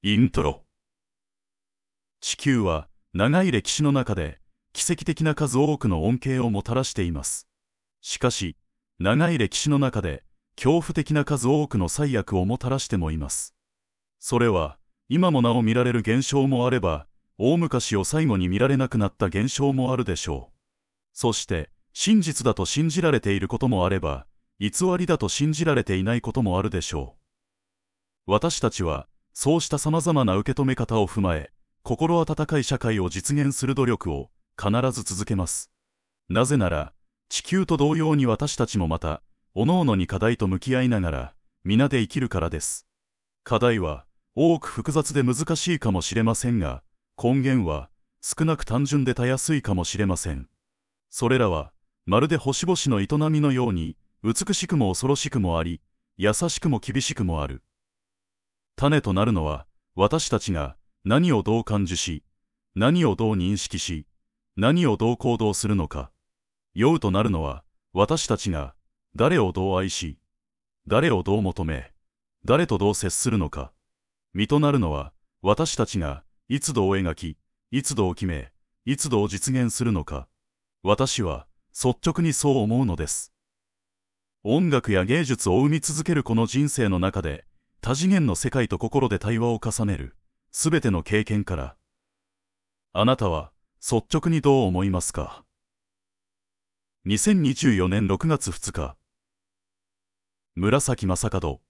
イントロ地球は長い歴史の中で奇跡的な数多くの恩恵をもたらしていますしかし長い歴史の中で恐怖的な数多くの災悪をもたらしてもいますそれは今もなお見られる現象もあれば大昔を最後に見られなくなった現象もあるでしょうそして真実だと信じられていることもあれば偽りだと信じられていないこともあるでしょう私たちはそうした様々な受け止め方を踏まえ、心温かい社会を実現する努力を必ず続けます。なぜなら、地球と同様に私たちもまた、各々に課題と向き合いながら、皆で生きるからです。課題は、多く複雑で難しいかもしれませんが、根源は、少なく単純でたやすいかもしれません。それらは、まるで星々の営みのように、美しくも恐ろしくもあり、優しくも厳しくもある。種となるのは、私たちが何をどう感受し、何をどう認識し、何をどう行動するのか。酔うとなるのは、私たちが誰をどう愛し、誰をどう求め、誰とどう接するのか。身となるのは、私たちがいつどう描き、いつどう決め、いつどう実現するのか。私は、率直にそう思うのです。音楽や芸術を生み続けるこの人生の中で、多次元の世界と心で対話を重ねる、すべての経験から、あなたは率直にどう思いますか ?2024 年6月2日、紫正門